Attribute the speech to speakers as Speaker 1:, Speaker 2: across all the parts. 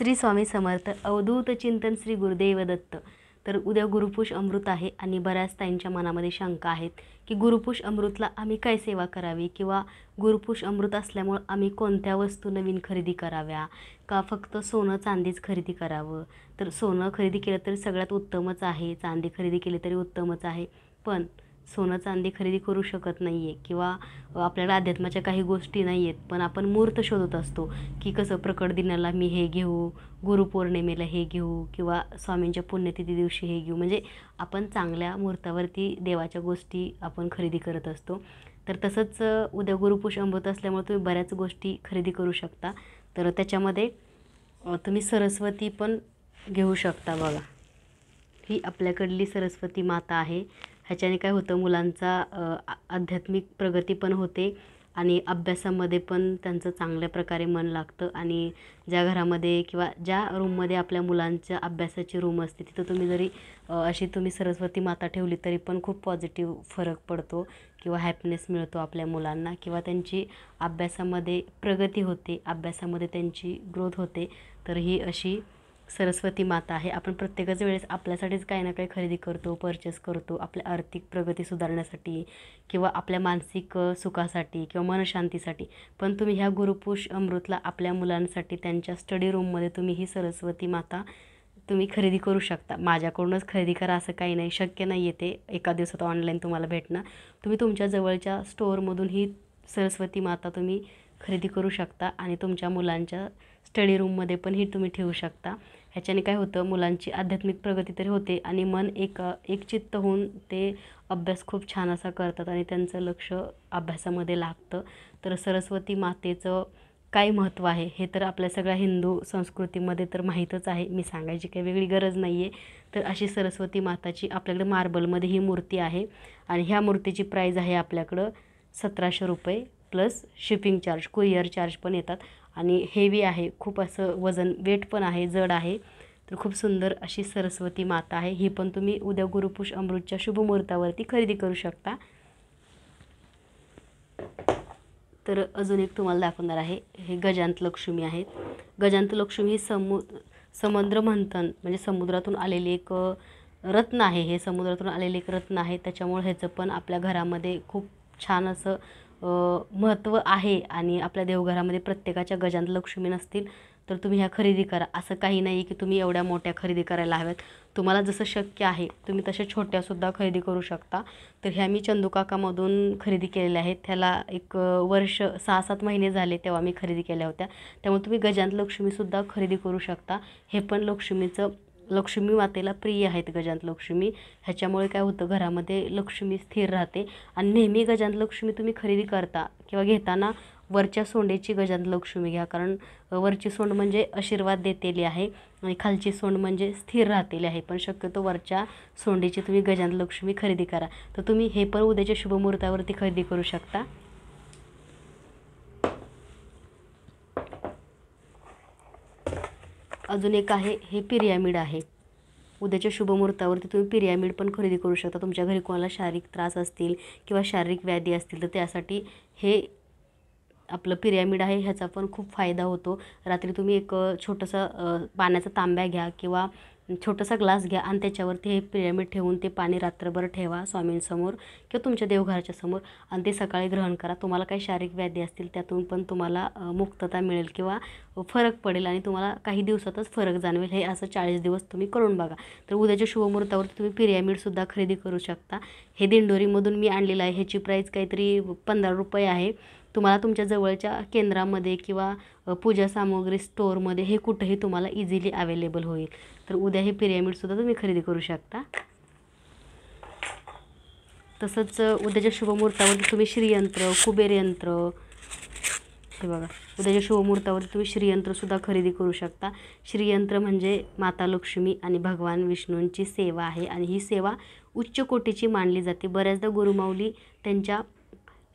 Speaker 1: श्री स्वामी समर्थ अवधूत चिंतन श्री गुरुदेव दत्त तर उद्या गुरुपुष अमृत आहे आणि बऱ्याच ताईंच्या मनामध्ये शंका आहेत की गुरुपुष अमृतला आम्ही काय सेवा करावी किंवा गुरुपुष अमृत असल्यामुळं आम्ही कोणत्या वस्तू नवीन खरेदी कराव्या का फक्त सोनं चांदीच खरेदी करावं तर सोनं खरेदी केलं तरी सगळ्यात उत्तमच आहे चांदी खरेदी केली तरी उत्तमच आहे पण सोनं चांदी खरेदी करू शकत नाही आहे किंवा आपल्याला अध्यात्माच्या काही गोष्टी नाही आहेत पण आपण मूर्त शोधत असतो की कसं प्रकट दिनाला मी हे घेऊ गुरुपौर्णिमेला हे घेऊ किंवा स्वामींच्या पुण्यतिथी दिवशी हे घेऊ म्हणजे आपण चांगल्या मुहूर्तावरती देवाच्या गोष्टी आपण खरेदी करत असतो तर तसंच उद्या गुरुपुष अंबत असल्यामुळे तुम्ही बऱ्याच गोष्टी खरेदी करू शकता तर त्याच्यामध्ये तुम्ही सरस्वती पण घेऊ शकता बघा ही आपल्याकडली सरस्वती माता आहे ह्याच्याने काय होतं मुलांचा आध्यात्मिक प्रगती पण होते आणि अभ्यासामध्ये पण त्यांचं चांगल्या प्रकारे मन लागतं आणि ज्या घरामध्ये किंवा ज्या रूममध्ये आपल्या मुलांच्या अभ्यासाची रूम असते तिथं तुम्ही जरी अशी तुम्ही सरस्वती माता ठेवली तरी पण खूप पॉझिटिव्ह फरक पडतो किंवा हॅपनेस मिळतो आपल्या मुलांना किंवा त्यांची अभ्यासामध्ये प्रगती होते अभ्यासामध्ये त्यांची ग्रोथ होते तर ही अशी सरस्वती माता आहे आपण प्रत्येकच वेळेस आपल्यासाठीच काही ना काही खरेदी करतो परचेस करतो आपल्या आर्थिक प्रगती सुधारण्यासाठी किंवा आपल्या मानसिक सुखासाठी किंवा मनशांतीसाठी पण तुम्ही ह्या गुरुपुष अमृतला आपल्या मुलांसाठी त्यांच्या स्टडी रूममध्ये तुम्ही ही सरस्वती माता तुम्ही खरेदी करू शकता माझ्याकडूनच खरेदी करा असं काही नाही शक्य नाही येते एका दिवसात ऑनलाईन तुम्हाला भेटणं तुम्ही तुमच्या जवळच्या स्टोअरमधून ही सरस्वती माता तुम्ही खरेदी करू शकता आणि तुमच्या मुलांच्या स्टडी रूममध्ये पण ही तुम्ही ठेवू शकता ह्याच्याने काय होतं मुलांची आध्यात्मिक प्रगती तरी होते आणि मन एक एकचित्त होऊन ते अभ्यास खूप छान असा करतात आणि त्यांचं लक्ष अभ्यासामध्ये लागतं तर सरस्वती मातेचं काय महत्त्व आहे हे तर आपल्या सगळ्या हिंदू संस्कृतीमध्ये तर माहीतच आहे मी सांगायची काही वेगळी गरज नाही आहे तर अशी सरस्वती माताची आपल्याकडे मार्बलमध्ये ही मूर्ती आहे आणि ह्या मूर्तीची प्राईज आहे आपल्याकडं सतराशे रुपये plus shipping charge courier charge पण येतात आणि हेवी आहे खूप असं वजन वेट पण आहे जड आहे तर खूप सुंदर अशी सरस्वती माता आहे ही पण तुम्ही उद्या गुरुपुष अमृतच्या शुभमुहूर्तावरती खरेदी करू शकता तर अजून एक तुम्हाला दाखवणार आहे हे गजांत लक्ष्मी आहेत गजांत लक्ष्मी ही समु समुद्र मंथन म्हणजे समुद्रातून आलेली एक रत्न आहे हे समुद्रातून आलेले एक रत्न आहे त्याच्यामुळे ह्याचं पण आपल्या घरामध्ये खूप छान असं महत्त्व आहे आणि आपल्या देवघरामध्ये प्रत्येकाच्या गजांत लक्ष्मी नसतील तर तुम्ही ह्या खरेदी करा असं काही नाही की तुम्ही एवढ्या मोठ्या खरेदी करायला हव्यात तुम्हाला जसं शक्य आहे तुम्ही तशा छोट्यासुद्धा खरेदी करू शकता तर ह्या मी चंदूकाकामधून खरेदी केलेल्या आहेत त्याला एक वर्ष सहा सात महिने झाले तेव्हा मी खरेदी केल्या होत्या त्यामुळे तुम्ही गजांत लक्ष्मीसुद्धा खरेदी करू शकता हे पण लक्ष्मीचं लक्ष्मी मातेला प्रिय आहेत गजांत लक्ष्मी ह्याच्यामुळे काय होतं घरामध्ये लक्ष्मी स्थिर राहते आणि नेहमी गजांत लक्ष्मी तुम्ही खरेदी करता किंवा घेताना वरच्या सोंडेची गजांत लक्ष्मी घ्या कारण वरची सोंड म्हणजे आशीर्वाद देतेली आहे आणि खालची सोंड म्हणजे स्थिर राहतेली आहे पण शक्यतो वरच्या सोंडेची तुम्ही गजांत लक्ष्मी खरेदी करा तर तुम्ही हे पण उद्याच्या शुभमुहूर्तावरती खरेदी करू शकता अजून एक आहे हे पिर्यामिड आहे उद्याच्या शुभमुहूर्तावरती तुम्ही पिर्यामिड पण खरेदी करू शकता तुमच्या घरी कोणाला शारीरिक त्रास असतील किंवा शारीरिक व्याधी असतील तर त्यासाठी हे आपलं पिर्यामिड आहे ह्याचा पण खूप फायदा होतो रात्री तुम्ही एक छोटंसं पाण्याचा तांब्या घ्या किंवा छोटासा ग्लास घ्या आणि त्याच्यावरती हे पिरॅमिड ठेवून ते पाणी रात्रभर ठेवा स्वामींसमोर किंवा तुमच्या देवघराच्या समोर आणि ते सकाळी ग्रहण करा तुम्हाला काही शारीरिक व्याधी असतील त्यातून पण तुम्हाला मुक्तता मिळेल किंवा फरक पडेल आणि तुम्हाला काही दिवसातच फरक जाणवेल हे असं चाळीस दिवस तुम्ही करून बघा तर उद्याच्या शुभमुहूर्तावरती तुम्ही पिरॅमिडसुद्धा खरेदी करू शकता हे दिंडोरीमधून मी आणलेलं आहे ह्याची प्राईस काहीतरी पंधरा रुपये आहे तुम्हाला तुमच्या जवळच्या केंद्रामध्ये किंवा पूजा सामग्री स्टोअरमध्ये हे कुठंही तुम्हाला इझिली अवेलेबल होईल तर उद्या हे पिरॅमिडसुद्धा तुम्ही खरेदी करू शकता तसंच उद्याच्या शुभमुहूर्तावरती तुम्ही श्रीयंत्र यंत्र हे बघा उद्याच्या शुभमुहूर्तावरती तुम्ही श्रीयंत्रसुद्धा खरेदी करू शकता श्रीयंत्र म्हणजे माता लक्ष्मी आणि भगवान विष्णूंची सेवा आहे आणि ही सेवा उच्च कोटीची मानली जाते बऱ्याचदा गुरुमाऊली त्यांच्या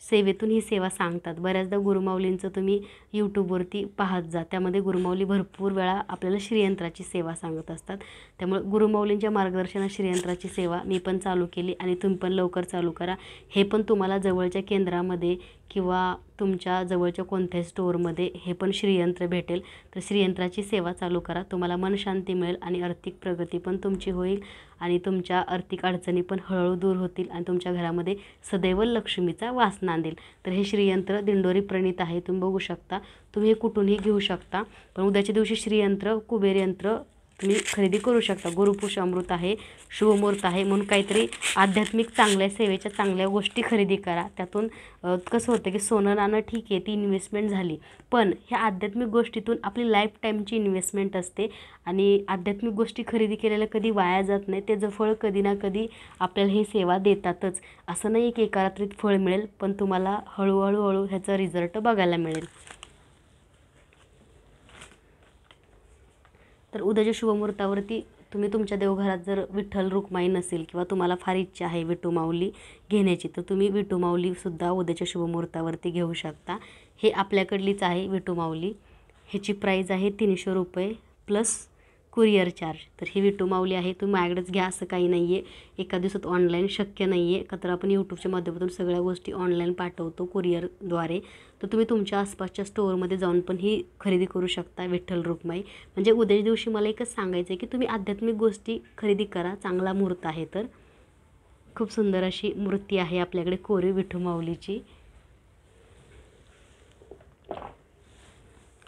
Speaker 1: सेवेतून ही सेवा सांगतात बऱ्याचदा गुरुमाऊलींचं तुम्ही यूट्यूबवरती पाहत जा त्यामध्ये गुरुमाऊली भरपूर वेळा आपल्याला श्रीयंत्राची सेवा सांगत असतात त्यामुळे गुरुमाऊलींच्या मार्गदर्शनात श्रीयंत्राची सेवा मी पण चालू केली आणि तुम्ही पण लवकर चालू करा हे पण तुम्हाला जवळच्या केंद्रामध्ये किंवा तुमच्या जवळच्या कोणत्याही स्टोअरमध्ये हे पण श्रीयंत्र भेटेल तर श्रीयंत्राची सेवा चालू करा तुम्हाला मनशांती मिळेल आणि आर्थिक प्रगती पण तुमची होईल आणि तुमच्या आर्थिक अडचणी पण हळूहळू दूर होतील आणि तुमच्या घरामध्ये सदैव लक्ष्मीचा वास नांदेल तर हे श्रीयंत्र दिंडोरी प्रणित आहे तुम्ही बघू शकता तुम्ही हे कुठूनही घेऊ शकता पण उद्याच्या दिवशी श्रीयंत्र कुबेरयंत्र तुम्ही खरेदी करू शकता गुरुपुष अमृत आहे शुभमुहूर्त आहे म्हणून काहीतरी आध्यात्मिक चांगल्या सेवेच्या चांगल्या गोष्टी खरेदी करा त्यातून कसं होतं की सोनं नाणं ठीक आहे ती इन्व्हेस्टमेंट झाली पण ह्या आध्यात्मिक गोष्टीतून आपली लाईफ टाईमची इन्व्हेस्टमेंट असते आणि आध्यात्मिक गोष्टी खरेदी केलेल्या कधी वाया जात नाही त्याचं फळ कधी ना कधी आपल्याला हे सेवा देतातच असं नाही की एका रात्रीत फळ मिळेल पण तुम्हाला हळूहळू हळू ह्याचा रिझल्ट बघायला मिळेल तर उद्याच्या शुभमुहूर्तावरती तुम्ही तुमच्या देवघरात जर विठ्ठल रुक्माई नसेल किंवा तुम्हाला फार इच्छा आहे विटू माऊली घेण्याची तर तुम्ही विटू माऊलीसुद्धा उद्याच्या शुभमुहूर्तावरती घेऊ शकता हे आपल्याकडलीच आहे विटू माऊली ह्याची प्राईज आहे तीनशे रुपये प्लस कुरिअर चार्ज तर ही विठू माऊली आहे तुम्ही माझ्याकडेच घ्या असं काही नाही आहे एका दिवसात ऑनलाईन शक्य नाही आहे का तर आपण यूट्यूबच्या माध्यमातून सगळ्या गोष्टी ऑनलाईन पाठवतो कुरिअरद्वारे तर तुम्ही तुमच्या आसपासच्या स्टोअरमध्ये जाऊन पण ही खरेदी करू शकता विठ्ठल रुक्माई म्हणजे उद्याच्या दिवशी मला एकच सांगायचं आहे की तुम्ही आध्यात्मिक गोष्टी खरेदी करा चांगला मुहूर्त आहे तर खूप सुंदर अशी मूर्ती आहे आपल्याकडे कोरी विठू माऊलीची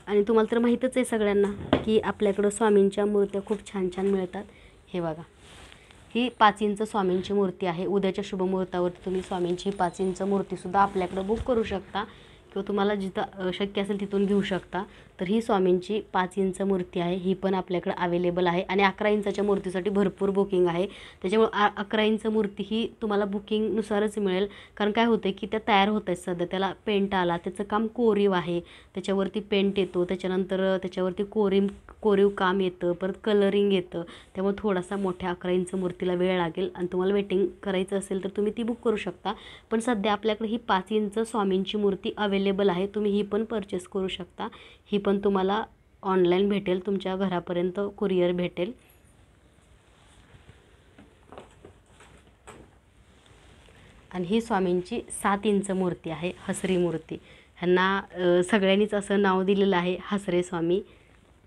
Speaker 1: आणि तुम्हाला तर माहीतच आहे सगळ्यांना की आपल्याकडं स्वामींच्या मूर्त्या खूप छान छान मिळतात हे बघा ही पाच इंच स्वामींची मूर्ती आहे उद्याच्या शुभमुहूर्तावरती तुम्ही स्वामींची पाच इंच मूर्तीसुद्धा आपल्याकडं बुक करू शकता किंवा तुम्हाला जिथं शक्य असेल तिथून घेऊ शकता तर ही स्वामींची पाच इंच मूर्ती आहे ही पण आपल्याकडं अवेलेबल आहे आणि अकरा इंचाच्या मूर्तीसाठी भरपूर बुकिंग आहे त्याच्यामुळे आ अकरा इंच मूर्ती ही तुम्हाला बुकिंगनुसारच मिळेल कारण काय होतं की त्या तयार होत आहेत सध्या त्याला पेंट आला त्याचं काम कोरीव आहे त्याच्यावरती पेंट येतो त्याच्यानंतर त्याच्यावरती कोरीम कोरीव काम येतं परत कलरिंग येतं त्यामुळे थोडासा मोठ्या अकरा इंच मूर्तीला वेळ लागेल आणि तुम्हाला वेटिंग करायचं असेल तर तुम्ही ती बुक करू शकता पण सध्या आपल्याकडे ही पाच इंच स्वामींची मूर्ती अवेलेबल आहे तुम्ही ही पण परचेस करू शकता ही पण तुम्हाला ऑनलाईन भेटेल तुमच्या घरापर्यंत कुरिअर भेटेल आणि ही स्वामींची सात इंच मूर्ती आहे हसरी मूर्ती ह्यांना सगळ्यांनीच असं नाव दिलेलं आहे हसरे स्वामी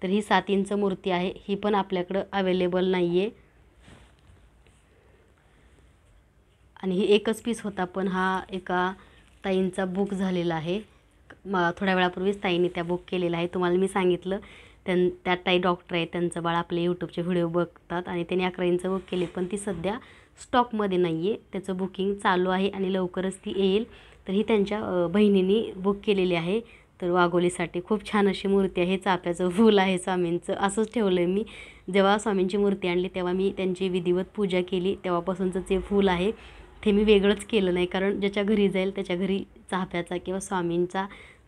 Speaker 1: तर ही सात इंच मूर्ती आहे ही पण आपल्याकडं अवेलेबल नाही आहे आणि ही एकच पीस होता पण हा एका ताईंचा बुक झालेला आहे म थोड्या वेळापूर्वीच ताईने त्या बुक केलेलं आहे तुम्हाला मी सांगितलं त्यां त्या ताई डॉक्टर आहेत त्यांचं बाळ आपले यूट्यूबचे व्हिडिओ बघतात आणि त्यांनी अकरा बुक केले पण ती सध्या स्टॉकमध्ये नाही आहे त्याचं बुकिंग चालू आहे आणि लवकरच ती येईल तर ही त्यांच्या बहिणींनी बुक केलेली आहे तर वाघोलीसाठी खूप छान अशी मूर्ती आहे चाप्याचं फूल आहे स्वामींचं असंच ठेवलं आहे मी जेव्हा स्वामींची मूर्ती आणली तेव्हा मी त्यांची विधिवत पूजा केली तेव्हापासूनचं जे फूल आहे ते मी वेगळंच केलं नाही कारण ज्याच्या घरी जाईल त्याच्या घरी चाफ्याचा किंवा स्वामींचा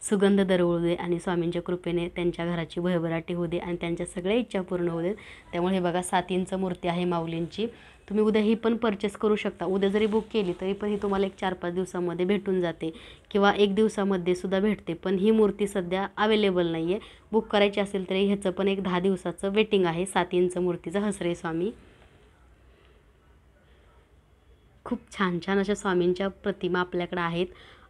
Speaker 1: सुगंध दरवळू दे आणि स्वामींच्या कृपेने त्यांच्या घराची भयभराटी होऊ दे आणि त्यांच्या सगळ्या इच्छा पूर्ण होऊ दे त्यामुळे हे बघा सातींचं मूर्ती आहे माऊलींची तुम्ही उद्या ही पण परचेस करू शकता उद्या जरी बुक केली तरी पण ही तुम्हाला एक चार पाच दिवसामध्ये भेटून जाते किंवा एक दिवसामध्ये सुद्धा भेटते पण ही मूर्ती सध्या अवेलेबल नाही आहे बुक करायची असेल तरी ह्याचं पण एक दहा दिवसाचं वेटिंग आहे सातींचं मूर्तीचं हसरे स्वामी खूप छान छान अशा स्वामींच्या प्रतिमा आपल्याकडं आहेत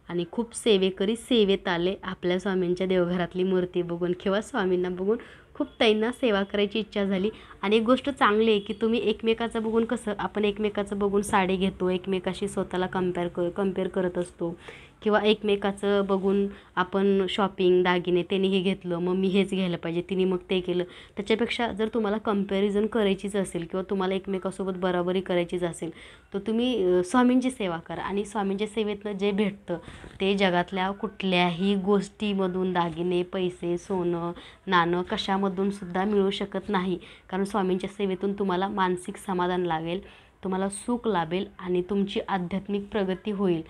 Speaker 1: आणि खूप सेवेकरी सेवेत आले आपल्या स्वामींच्या देवघरातली मूर्ती बघून किंवा स्वामींना बघून खूप त्यांना सेवा करायची इच्छा झाली आणि एक गोष्ट चांगली आहे की तुम्ही एकमेकाचं बघून कसं आपण एकमेकाचं बघून साडी घेतो एकमेकाशी स्वतःला कम्पेअर क कम्पेअर करत असतो किंवा एकमेकाचं बघून आपण शॉपिंग दागिने त्यांनी हे घेतलं मग मी हेच घ्यायला पाहिजे तिने मग ते केलं त्याच्यापेक्षा जर तुम्हाला कम्पॅरिझन करायचीच असेल किंवा तुम्हाला एकमेकासोबत बराबरी करायचीच असेल तर तुम्ही स्वामींची सेवा करा आणि स्वामींच्या सेवेतनं जे भेटतं ते जगातल्या कुठल्याही गोष्टीमधून दागिने पैसे सोनं नाणं कशा मधूनसुद्धा सुद्धा मिळू शकत नाही कारण स्वामींच्या सेवेतून तुम्हाला मानसिक समाधान लागेल तुम्हाला सुख लाभेल आणि तुमची आध्यात्मिक प्रगती होईल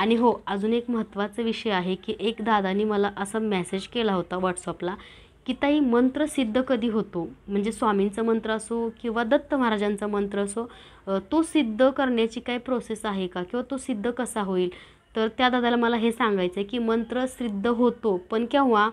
Speaker 1: आणि हो अजून एक महत्त्वाचा विषय आहे की एक दादानी मला असा मेसेज केला होता व्हॉट्सअपला की ताई मंत्र सिद्ध कधी होतो म्हणजे स्वामींचा मंत्र असो किंवा दत्त महाराजांचा मंत्र असो तो सिद्ध करण्याची काय प्रोसेस आहे का किंवा तो सिद्ध कसा होईल तर त्या दादाला मला हे सांगायचं आहे की मंत्र सिद्ध होतो पण केव्हा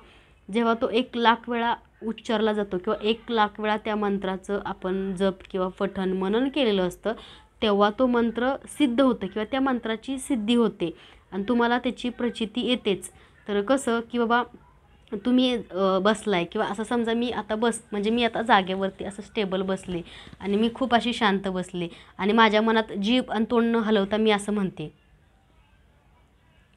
Speaker 1: जेव्हा तो एक लाख वेळा उच्चारला जातो किंवा एक लाख वेळा त्या मंत्राचं आपण जप किंवा पठण मनन केलेलं असतं तेव्हा तो मंत्र सिद्ध होतं किंवा त्या मंत्राची सिद्धी होते आणि तुम्हाला त्याची प्रचिती येतेच तर कसं की बाबा तुम्ही बसलाय किंवा असं समजा मी आता बस म्हणजे मी आता जागेवरती असं स्टेबल बसले आणि मी खूप अशी शांत बसले आणि माझ्या मनात जीभ आणि तोंड हलवता मी असं म्हणते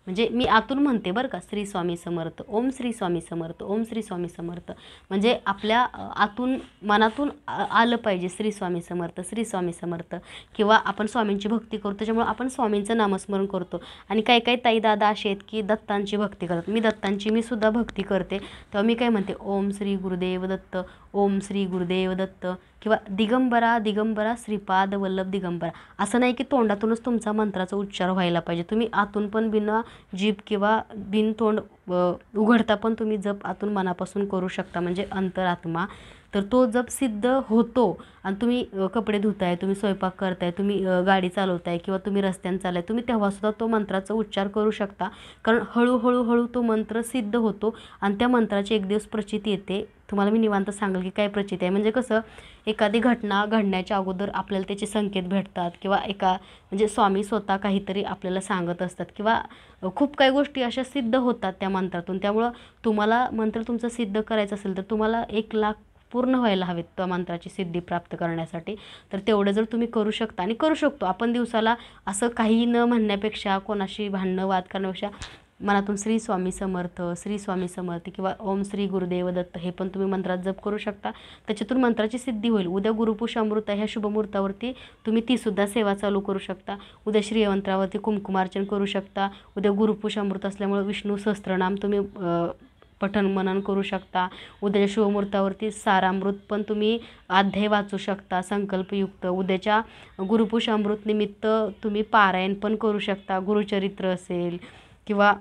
Speaker 1: म्हणजे मी आतून म्हणते बरं का श्री स्वामी समर्थ ओम श्री स्वामी समर्थ ओम श्री स्वामी समर्थ म्हणजे आपल्या आतून मनातून आलं पाहिजे श्री स्वामी समर्थ श्री स्वामी समर्थ किंवा आपण स्वामींची भक्ती करतो त्याच्यामुळे आपण स्वामींचं नामस्मरण करतो आणि काही काही ताई दादा असे आहेत की दत्तांची भक्ती करतात मी दत्तांची मी सुद्धा भक्ती करते तेव्हा मी काय म्हणते ओम श्री गुरुदेव दत्त ओम श्री गुरुदेव दत्त किंवा दिगंबरा दिगंबरा श्रीपाद वल्लभ दिगंबरा असं नाही की तोंडातूनच तुमचा मंत्राचा उच्चार व्हायला पाहिजे तुम्ही आतून पण बिना जीभ किंवा बिनतोंड उघडता पण तुम्ही जप आतून मनापासून करू शकता म्हणजे अंतरात्मा तर तो जप सिद्ध होतो आणि तुम्ही कपडे धुताय तुम्ही स्वयंपाक करताय तुम्ही गाडी चालवताय किंवा तुम्ही रस्त्याने चालाय तुम्ही तेव्हासुद्धा तो मंत्राचा उच्चार करू शकता कारण हळूहळूहळू हळू तो मंत्र सिद्ध होतो आणि त्या मंत्राची एक दिवस प्रचिती येते तुम्हाला मी निवांत सांगेल की काय प्रचित आहे म्हणजे कसं एखादी घटना घडण्याच्या अगोदर आपल्याला त्याचे संकेत भेटतात किंवा एका म्हणजे स्वामी स्वतः काहीतरी आपल्याला सांगत असतात किंवा खूप काही गोष्टी अशा सिद्ध होतात त्या मंत्रातून त्यामुळं तुम्हाला मंत्र तुमचं सिद्ध करायचं असेल तर तुम्हाला एक लाख पूर्ण व्हायला हवेत त्या मंत्राची सिद्धी प्राप्त करण्यासाठी तर तेवढं जर तुम्ही करू शकता आणि करू शकतो आपण दिवसाला असं काही न म्हणण्यापेक्षा कोणाशी भांडणं वाद करण्यापेक्षा मनातून श्री स्वामी समर्थ श्री स्वामी समर्थ किंवा ओम श्री गुरुदेव दत्त हे पण तुम्ही मंत्रात जप करू शकता त्याच्यातून मंत्राची सिद्धी होईल उद्या गुरुपुष अमृत ह्या शुभमुहूर्तावरती तुम्ही तीसुद्धा सेवा चालू करू शकता उद्या श्रीयंत्रावरती कुमकुमार्चन करू शकता उद्या गुरुपुष अमृत असल्यामुळे विष्णू सहस्त्रनाम तुम्ही पठन मनन करू शकता उद्याच्या शिवमुहूर्तावरती सारामृत पण तुम्ही अध्याय वाचू शकता संकल्पयुक्त उद्याच्या गुरुपुष निमित्त तुम्ही पारायण पण करू शकता गुरुचरित्र असेल किंवा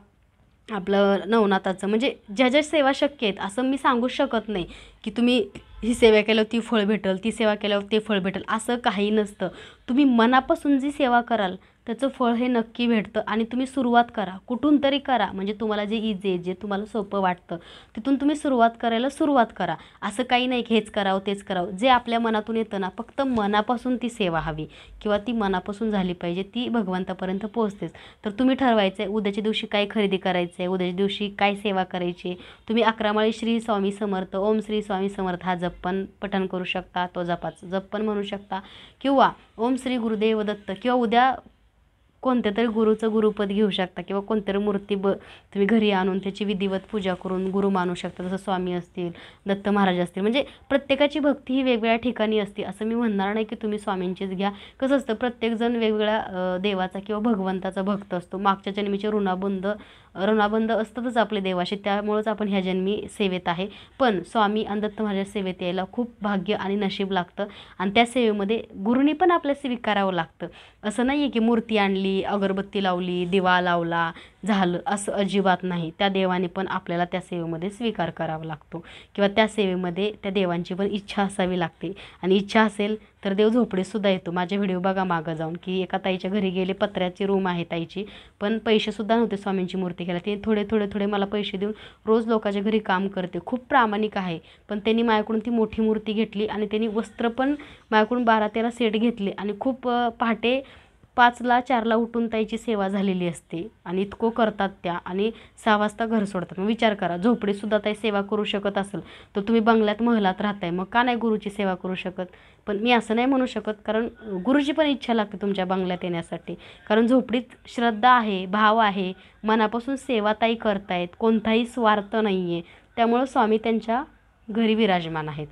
Speaker 1: आपलं नवनाथाचं म्हणजे ज्या ज्या सेवा शक्य आहेत असं मी सांगू शकत नाही की तुम्ही ही सेवा केल्यावर ती फळ भेटल ती सेवा केल्यावर ते फळ भेटल असं काही नसतं तुम्ही मनापासून जी सेवा कराल त्याचं फळ हे नक्की भेटतं आणि तुम्ही सुरुवात करा कुठून तरी करा म्हणजे तुम्हाला जे आहे जे तुम्हाला सोपं वाटतं तिथून तुम्ही सुरुवात करायला सुरुवात करा असं काही नाही की हेच करावं तेच करावं जे आपल्या मनातून येतं ना फक्त मनापासून ती सेवा हवी किंवा ती मनापासून झाली पाहिजे ती भगवंतापर्यंत पोहोचतेच तर तुम्ही ठरवायचं आहे उद्याच्या दिवशी काय खरेदी करायचं आहे उद्याच्या दिवशी काय सेवा करायची तुम्ही अकरामाळी श्री स्वामी समर्थ ओम श्री स्वामी समर्थ हा जप पण पठण करू शकता तो जपाचं जप पण म्हणू शकता किंवा ओम श्री गुरुदेव दत्त किंवा उद्या कोणत्यातरी तरी गुरुचं गुरुपद घेऊ शकता किंवा तरी मूर्ती ब तुम्ही घरी आणून त्याची विधिवत पूजा करून गुरु मानू शकता जसं स्वामी असतील दत्त महाराज असतील म्हणजे प्रत्येकाची भक्ती ही वेगवेगळ्या ठिकाणी असते असं मी म्हणणार नाही की तुम्ही स्वामींचीच घ्या कसं असतं प्रत्येकजण वेगवेगळ्या देवाचा किंवा भगवंताचा भक्त असतो मागच्या जन्मीचे ऋणाबंद ऋणाबंद असतातच आपले देवाशी त्यामुळंच आपण ह्या जन्मी सेवेत आहे पण स्वामी आणि दत्त महाराज सेवेत यायला खूप भाग्य आणि नशीब लागतं आणि त्या सेवेमध्ये गुरुनी पण आपल्या स्वीकारावं लागतं असं नाही आहे की मूर्ती आणली की अगरबत्ती लावली दिवा लावला झालं असं अजिबात नाही त्या देवाने पण आपल्याला त्या सेवेमध्ये स्वीकार करावा लागतो किंवा त्या सेवेमध्ये त्या देवांची पण इच्छा असावी लागते आणि इच्छा असेल तर देव झोपडीसुद्धा येतो माझे व्हिडिओ बघा मागं जाऊन की एका ताईच्या घरी गेले पत्र्याची रूम आहे ताईची पण पैसेसुद्धा नव्हते स्वामींची मूर्ती घ्यायला ते थोडे थोडे थोडे मला पैसे देऊन रोज लोकांच्या घरी काम करते खूप प्रामाणिक आहे पण त्यांनी माझ्याकडून ती मोठी मूर्ती घेतली आणि त्यांनी वस्त्र पण माझ्याकडून बारा तेरा सेट घेतले आणि खूप पहाटे पाचला चारला उठून त्याची सेवा झालेली असते आणि इतको करतात त्या आणि सहा वाजता घर सोडतात मग विचार करा झोपडीसुद्धा ताई सेवा करू शकत असेल तर तुम्ही बंगल्यात महलात राहताय मग का नाही गुरुची सेवा करू शकत पण मी असं नाही म्हणू शकत कारण गुरुची पण इच्छा लागते तुमच्या बंगल्यात येण्यासाठी कारण झोपडीत श्रद्धा आहे भाव आहे मनापासून सेवा ताई करतायत कोणताही स्वार्थ नाही आहे त्यामुळं स्वामी त्यांच्या घरी विराजमान आहेत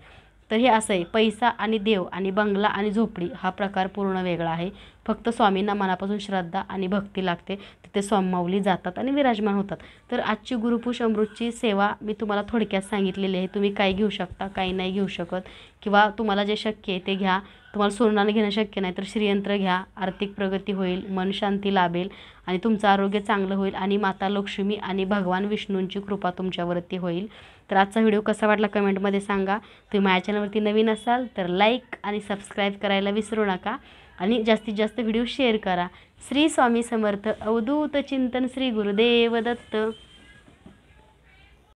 Speaker 1: तर हे असं आहे पैसा आणि देव आणि बंगला आणि झोपडी हा प्रकार पूर्ण वेगळा आहे फक्त स्वामींना मनापासून श्रद्धा आणि भक्ती लागते तिथे स्वामावली जातात आणि विराजमान होतात तर आजची गुरुपुष अमृतची सेवा मी तुम्हाला थोडक्यात सांगितलेली आहे तुम्ही काय घेऊ शकता काही नाही घेऊ शकत किंवा तुम्हाला जे शक्य आहे ते घ्या तुम्हाला सोनानं घेणं शक्य नाही तर श्रीयंत्र घ्या आर्थिक प्रगती होईल मन शांती लाभेल आणि तुमचं आरोग्य चांगलं होईल आणि माता लक्ष्मी आणि भगवान विष्णूंची कृपा तुमच्यावरती होईल तर आजचा व्हिडिओ कसा वाटला कमेंटमध्ये सांगा तुम्ही माझ्या चॅनलवरती नवीन असाल तर लाईक आणि सबस्क्राईब करायला विसरू नका आणि जास्तीत जास्त व्हिडिओ शेअर करा श्री स्वामी समर्थ अवधूत चिंतन श्री गुरुदेव दत्त